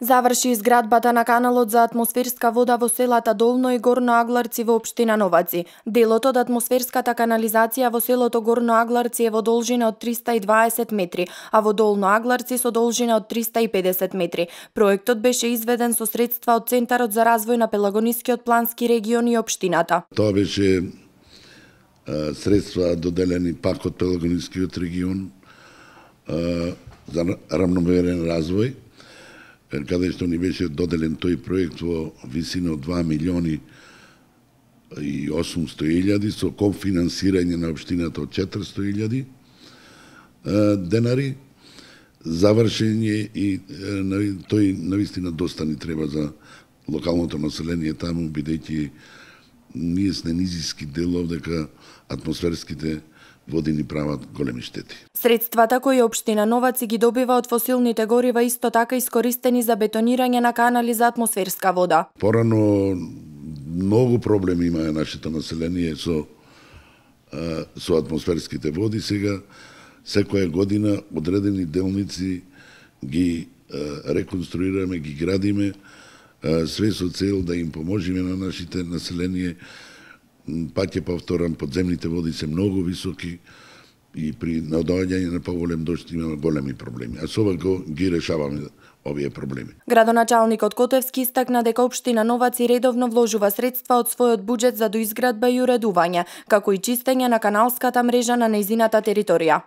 Заврши изградбата на каналот за атмосферска вода во селата Долно и Горно Агларци во општина Новаци. Делот од атмосферската канализација во селото Горно Агларци е во должина од 320 метри, а во Долно Агларци со должина од 350 метри. Проектот беше изведен со средства од Центарот за развој на Пелагонискиот плански регион и општината. Тоа беше средства доделени пак од Пелагонискиот регион за рамномерен развој каде што ни беше доделен тој проект во висина од 2 милиони и 800 илјади со кофинансирање на обштината од 400 илјади денари завршење и тој навистина доста ни треба за локалното население таму бидејќи ние сме низиски делов дека атмосферските води ги прават големи штети. Средствата кои општина Новаци ги добива од фосилните горива исто така искористени за бетонирање на канали за атмосферска вода. Порано многу проблеми имае нашето население со со атмосферските води сега секоја година одредени делници ги реконструираме, ги градиме, све со цел да им поможиме на нашите население пак ќе повторам, подземните води се многу високи и при наодаѓање на поголем дошти имаме големи проблеми. А ова го ги решаваме овие проблеми. Градоначалникот Котевски истакна дека општина Новаци редовно вложува средства од својот буџет за доизградба и уредување, како и чистење на каналската мрежа на нејзината територија.